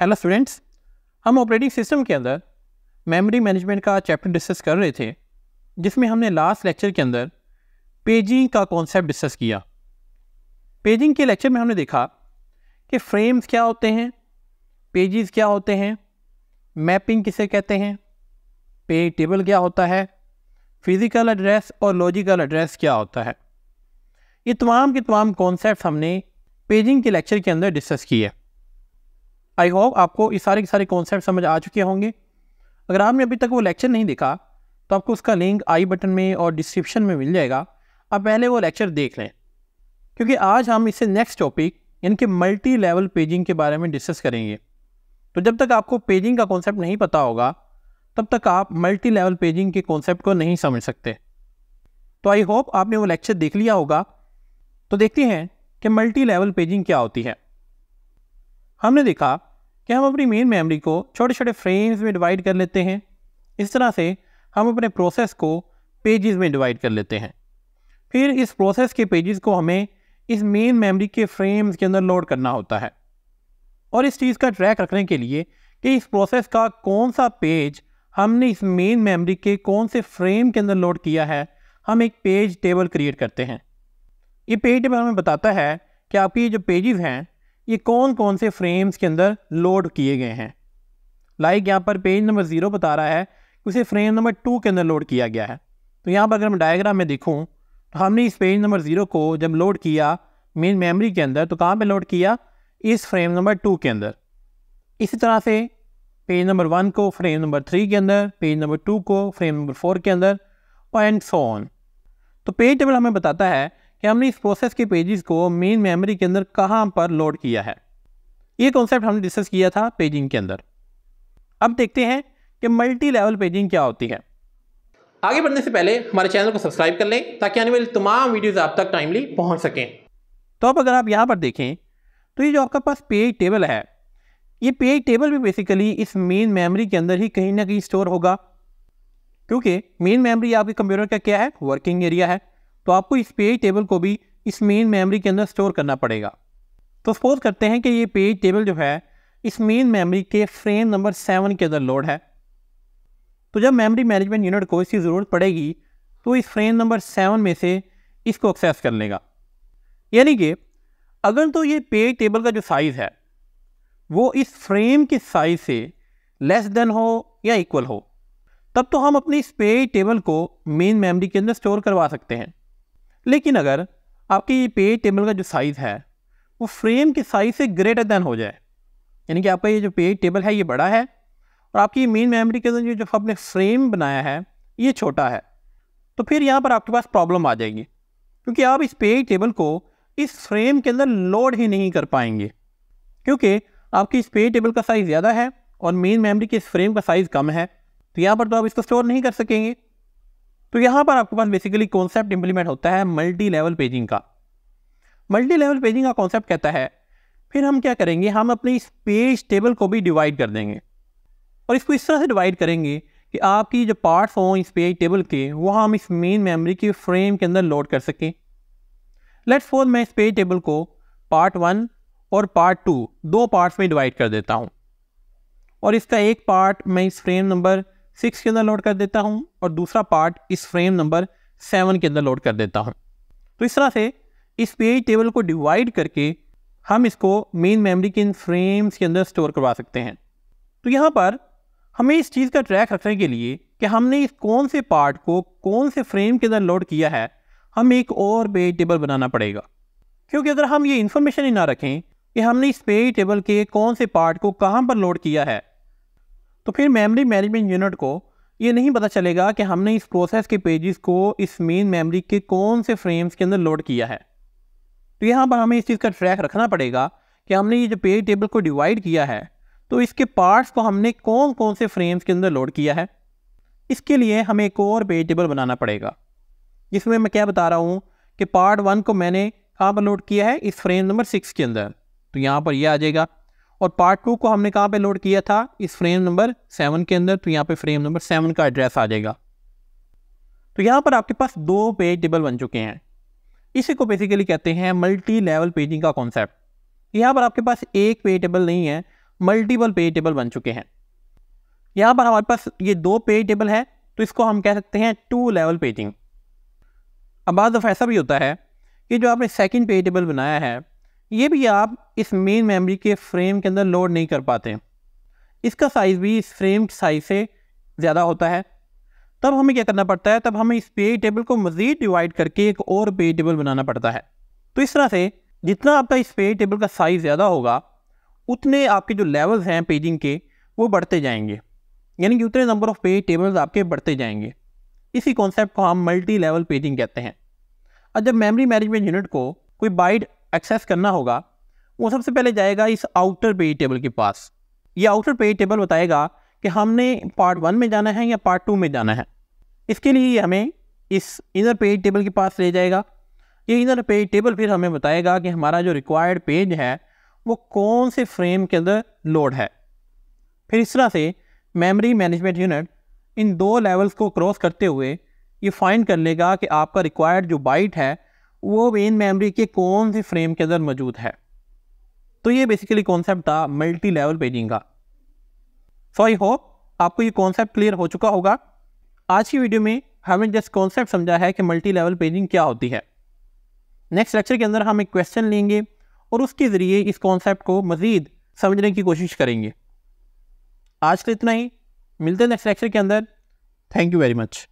hello students हम operating system के अंदर मेमोरी मैनेजमेंट का चैप्टर डिस्कस कर रहे थे जिसमें हमने लास्ट लेक्चर के अंदर पेजिंग का कॉन्सेप्ट डिस्कस किया पेजिंग के लेक्चर में हमने देखा कि फ्रेम्स क्या होते हैं पेजेस क्या होते हैं मैपिंग किसे कहते हैं पेज टेबल क्या होता है फिज़िकल एड्रेस और लॉजिकल एड्रेस क्या होता है ये तमाम के तमाम कॉन्सेप्ट हमने पेजिंग के लेक्चर के अंदर डिस्कस किए आई होप आपको ये सारे के सारे कॉन्सेप्ट समझ आ चुके होंगे अगर आपने अभी तक वो लेक्चर नहीं देखा तो आपको उसका लिंक आई बटन में और डिस्क्रिप्शन में मिल जाएगा आप पहले वो लेक्चर देख लें क्योंकि आज हम इसे नेक्स्ट टॉपिक यानी कि मल्टी लेवल पेजिंग के बारे में डिस्कस करेंगे तो जब तक आपको पेजिंग का कॉन्सेप्ट नहीं पता होगा तब तक आप मल्टी लेवल पेजिंग के कॉन्सेप्ट को नहीं समझ सकते तो आई होप आपने वो लेक्चर देख लिया होगा तो देखते हैं कि मल्टी लेवल पेजिंग क्या होती है हमने देखा कि हम अपनी मेन मेमोरी को छोटे छोटे फ्रेम्स में डिवाइड कर लेते हैं इस तरह से हम अपने प्रोसेस को पेजेस में डिवाइड कर लेते हैं फिर इस प्रोसेस के पेजेस को हमें इस मेन मेमोरी के फ्रेम्स के अंदर लोड करना होता है और इस चीज़ का ट्रैक रखने के लिए कि इस प्रोसेस का कौन सा पेज हमने इस मेन मेमोरी के कौन से फ्रेम के अंदर लोड किया है हम एक पेज टेबल क्रिएट करते हैं ये पेज टेबल हमें बताता है कि आपकी जो पेजेस हैं ये कौन कौन से फ्रेम्स के अंदर लोड किए गए हैं लाइक यहाँ पर पेज नंबर ज़ीरो बता रहा है उसे फ्रेम नंबर टू के अंदर लोड किया गया है तो यहाँ पर अगर मैं डायग्राम में देखूँ तो हमने इस पेज नंबर ज़ीरो को जब लोड किया मेन मेमोरी के अंदर तो कहाँ पर लोड किया इस फ्रेम नंबर टू के अंदर इसी तरह से पेज नंबर वन को फ्रेम नंबर थ्री के अंदर पेज नंबर टू को फ्रेम नंबर फोर के अंदर एंड सो ऑन तो पेज टेबल हमें बताता है कि हमने इस प्रोसेस के पेजेस को मेन मेमोरी के अंदर कहाँ पर लोड किया है ये कॉन्सेप्ट हमने डिस्कस किया था पेजिंग के अंदर अब देखते हैं कि मल्टी लेवल पेजिंग क्या होती है आगे बढ़ने से पहले हमारे चैनल को सब्सक्राइब कर लें ताकि आने वाली तमाम वीडियोज़ आप तक टाइमली पहुँच सकें तो अब अगर आप यहाँ पर देखें तो ये जो आपके पास पेज टेबल है ये पेज टेबल भी बेसिकली इस मेन मेमोरी के अंदर ही कहीं ना कहीं स्टोर होगा क्योंकि मेन मेमोरी आपके कंप्यूटर का क्या है वर्किंग एरिया है तो आपको इस पेज टेबल को भी इस मेन मेमोरी के अंदर स्टोर करना पड़ेगा तो सपोज करते हैं कि ये पेज टेबल जो है इस मेन मेमोरी के फ्रेम नंबर सेवन के अंदर लोड है तो जब मेमोरी मैनेजमेंट यूनिट को इसकी ज़रूरत पड़ेगी तो इस फ्रेम नंबर सेवन में से इसको एक्सेस कर लेगा यानी कि अगर तो ये पेज टेबल का जो साइज़ है वो इस फ्रेम के साइज़ से लेस देन हो या इक्वल हो तब तो हम अपनी इस पेज टेबल को मेन मेमोरी के अंदर स्टोर करवा सकते हैं लेकिन अगर आपकी पेज टेबल का जो साइज़ है वो फ्रेम के साइज़ से ग्रेटर दैन हो जाए यानी कि आपका ये जो पेज टेबल है ये बड़ा है और आपकी मेन मेमोरी के अंदर जो आपने फ्रेम बनाया है ये छोटा है तो फिर यहाँ पर आपके पास प्रॉब्लम आ जाएगी क्योंकि आप इस पेज टेबल को इस फ्रेम के अंदर लोड ही नहीं कर पाएंगे क्योंकि आपकी इस पेज टेबल का साइज़ ज़्यादा है और मेन मेमोरी के इस फ्रेम का साइज़ कम है तो यहाँ पर तो आप इसको स्टोर नहीं कर सकेंगे तो यहाँ पर आपके पास बेसिकली कॉन्सेप्ट इंप्लीमेंट होता है मल्टी लेवल पेजिंग का मल्टी लेवल पेजिंग का कॉन्सेप्ट कहता है फिर हम क्या करेंगे हम अपने इस पेज टेबल को भी डिवाइड कर देंगे और इसको इस तरह से डिवाइड करेंगे कि आपकी जो पार्ट्स हों इस पेज टेबल के वो हम इस मेन मेमोरी के फ्रेम के अंदर लोड कर सकें लेट्स फोर मैं इस पेज टेबल को पार्ट वन और पार्ट टू दो पार्ट्स में डिवाइड कर देता हूँ और इसका एक पार्ट मैं इस फ्रेम नंबर सिक्स के अंदर लोड कर देता हूँ और दूसरा पार्ट इस फ्रेम नंबर सेवन के अंदर लोड कर देता हूँ तो इस तरह से इस पेज टेबल को डिवाइड करके हम इसको मेन मेमोरी के इन फ्रेम्स के अंदर स्टोर करवा सकते हैं तो यहाँ पर हमें इस चीज़ का ट्रैक रखने के लिए कि हमने इस कौन से पार्ट को कौन से फ्रेम के अंदर लोड किया है हम एक और पेज टेबल बनाना पड़ेगा क्योंकि अगर हम ये इन्फॉर्मेशन ही ना रखें कि हमने इस पेज टेबल के कौन से पार्ट को कहाँ पर लोड किया है तो फिर मेमोरी मैनेजमेंट यूनिट को ये नहीं पता चलेगा कि हमने इस प्रोसेस के पेजेस को इस मेन मेमोरी के कौन से फ्रेम्स के अंदर लोड किया है तो यहाँ पर हमें इस चीज़ का ट्रैक रखना पड़ेगा कि हमने ये जो पेज टेबल को डिवाइड किया है तो इसके पार्ट्स को हमने कौन कौन से फ्रेम्स के अंदर लोड किया है इसके लिए हमें एक और पेज टेबल बनाना पड़ेगा जिसमें मैं क्या बता रहा हूँ कि पार्ट वन को मैंने कहाँ पर लोड किया है इस फ्रेम नंबर सिक्स के अंदर तो यहाँ पर यह आ जाएगा और पार्ट टू को हमने कहाँ पे लोड किया था इस फ्रेम नंबर सेवन के अंदर तो यहाँ पे फ्रेम नंबर सेवन का एड्रेस आ जाएगा तो यहाँ पर आपके पास दो पेज टेबल बन चुके हैं इसी को बेसिकली कहते हैं मल्टी लेवल पेजिंग का कॉन्सेप्ट यहाँ पर आपके पास एक पेज टेबल नहीं है मल्टीपल पेज टेबल बन चुके हैं यहाँ पर हमारे पास ये दो पेज टेबल है तो इसको हम कह सकते हैं टू लेवल पेजिंग अब बाद तो ऐसा भी होता है कि जो आपने सेकेंड पेज टेबल बनाया है ये भी आप इस मेन मेमोरी के फ्रेम के अंदर लोड नहीं कर पाते इसका साइज़ भी इस फ्रेम साइज़ से ज़्यादा होता है तब हमें क्या करना पड़ता है तब हमें इस पे टेबल को मज़ीद डिवाइड करके एक और पे टेबल बनाना पड़ता है तो इस तरह से जितना आपका इस पे टेबल का साइज़ ज़्यादा होगा उतने आपके जो लेवल्स हैं पेजिंग के वो बढ़ते जाएंगे यानी कि उतने नंबर ऑफ़ पेज टेबल्स आपके बढ़ते जाएंगे इसी कॉन्सेप्ट को हम मल्टी लेवल पेजिंग कहते हैं और जब मेमोरी मैनेजमेंट यूनिट को कोई बाइट एक्सेस करना होगा वो सबसे पहले जाएगा इस आउटर पेज टेबल के पास ये आउटर पेज टेबल बताएगा कि हमने पार्ट वन में जाना है या पार्ट टू में जाना है इसके लिए हमें इस इनर पेज टेबल के पास ले जाएगा ये इनर पेज टेबल फिर हमें बताएगा कि हमारा जो रिक्वायर्ड पेज है वो कौन से फ्रेम के अंदर लोड है फिर इस तरह से मेमोरी मैनेजमेंट यूनिट इन दो लेवल्स को क्रॉस करते हुए ये फाइंड कर लेगा कि आपका रिक्वायर्ड जो बाइट है वो मेन मेमोरी के कौन से फ्रेम के अंदर मौजूद है तो ये बेसिकली कॉन्सेप्ट था मल्टी लेवल पेजिंग का सो आई होप आपको ये कॉन्सेप्ट क्लियर हो चुका होगा आज की वीडियो में हमें जस्ट कॉन्सेप्ट समझा है कि मल्टी लेवल पेजिंग क्या होती है नेक्स्ट लेक्चर के अंदर हम एक क्वेश्चन लेंगे और उसके ज़रिए इस कॉन्सेप्ट को मज़ीद समझने की कोशिश करेंगे आज के इतना ही मिलते हैं नेक्स्ट लेक्चर के अंदर थैंक यू वेरी मच